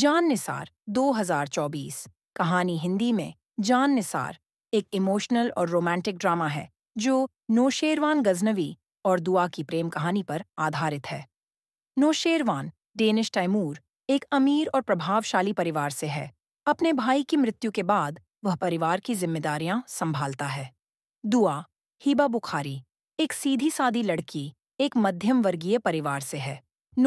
जान निसार 2024 कहानी हिंदी में जान निसार एक इमोशनल और रोमांटिक ड्रामा है जो नोशेरवान गजनवी और दुआ की प्रेम कहानी पर आधारित है नोशेरवान डेनिश तैमूर एक अमीर और प्रभावशाली परिवार से है अपने भाई की मृत्यु के बाद वह परिवार की जिम्मेदारियां संभालता है दुआ हिबा बुखारी एक सीधी सादी लड़की एक मध्यम वर्गीय परिवार से है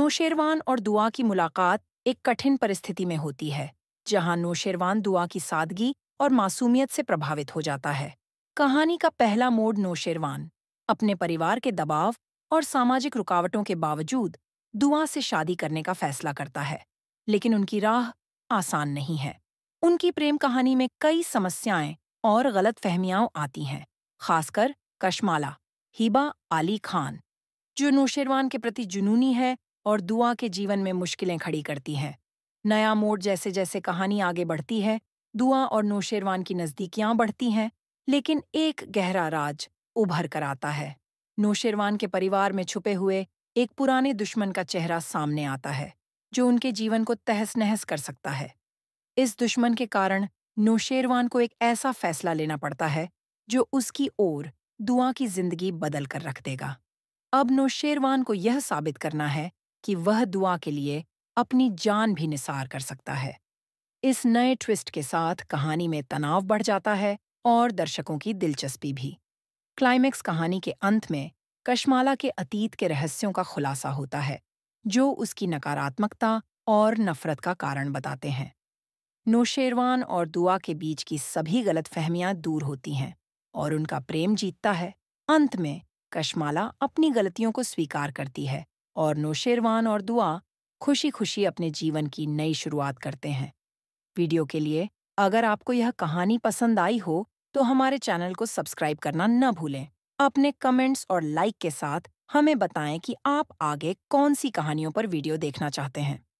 नोशेरवान और दुआ की मुलाकात एक कठिन परिस्थिति में होती है जहां नौशेरवान दुआ की सादगी और मासूमियत से प्रभावित हो जाता है कहानी का पहला मोड नौशेरवान अपने परिवार के दबाव और सामाजिक रुकावटों के बावजूद दुआ से शादी करने का फैसला करता है लेकिन उनकी राह आसान नहीं है उनकी प्रेम कहानी में कई समस्याएं और गलत फ़हमियाओं आती हैं खासकर कशमाला हिबा आली खान जो नौशेरवान के प्रति जुनूनी है और दुआ के जीवन में मुश्किलें खड़ी करती हैं नया मोड़ जैसे जैसे कहानी आगे बढ़ती है दुआ और नौशेरवान की नज़दीकियाँ बढ़ती हैं लेकिन एक गहरा राज उभर कर आता है नौशेरवान के परिवार में छुपे हुए एक पुराने दुश्मन का चेहरा सामने आता है जो उनके जीवन को तहस नहस कर सकता है इस दुश्मन के कारण नौशेरवान को एक ऐसा फैसला लेना पड़ता है जो उसकी ओर दुआ की जिंदगी बदल कर रख देगा अब नौशेरवान को यह साबित करना है कि वह दुआ के लिए अपनी जान भी निसार कर सकता है इस नए ट्विस्ट के साथ कहानी में तनाव बढ़ जाता है और दर्शकों की दिलचस्पी भी क्लाइमेक्स कहानी के अंत में कशमाला के अतीत के रहस्यों का खुलासा होता है जो उसकी नकारात्मकता और नफरत का कारण बताते हैं नोशेरवान और दुआ के बीच की सभी गलतफहमियां दूर होती हैं और उनका प्रेम जीतता है अंत में कशमाला अपनी गलतियों को स्वीकार करती है और नौशेरवान और दुआ खुशी खुशी अपने जीवन की नई शुरुआत करते हैं वीडियो के लिए अगर आपको यह कहानी पसंद आई हो तो हमारे चैनल को सब्सक्राइब करना न भूलें अपने कमेंट्स और लाइक के साथ हमें बताएं कि आप आगे कौन सी कहानियों पर वीडियो देखना चाहते हैं